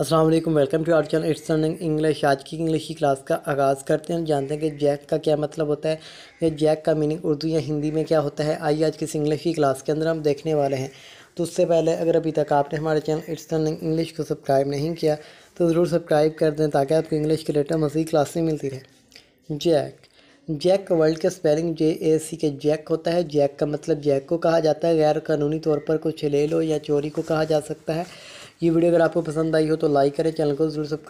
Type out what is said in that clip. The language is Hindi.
अस्सलाम वालेकुम welcome to our channel it's learning English आज की इंग्लिश की क्लास का आगाज़ करते हैं जानते हैं कि जैक का क्या मतलब होता है या जैक का मीनिंग उर्दू या हिंदी में क्या होता है आइए आज किस इंग्लिश की क्लास के अंदर हम देखने वाले हैं तो उससे पहले अगर अभी तक आपने हमारे चैनल इट्स लर्निंग इंग्लिश को सब्सक्राइब नहीं किया तो ज़रूर सब्सक्राइब कर दें ताकि आपको इंग्लिश के लेटर मज़ीद क्लासें मिलती रहें जैक जैक वर्ल्ड का spelling J A C K Jack होता है जैक का मतलब जैक को कहा जाता है गैर कानूनी तौर पर कुछ ले लो या चोरी को कहा जा सकता है ये वीडियो अगर आपको पसंद आई हो तो लाइक करें चैनल को जरूर सब्सक्राइब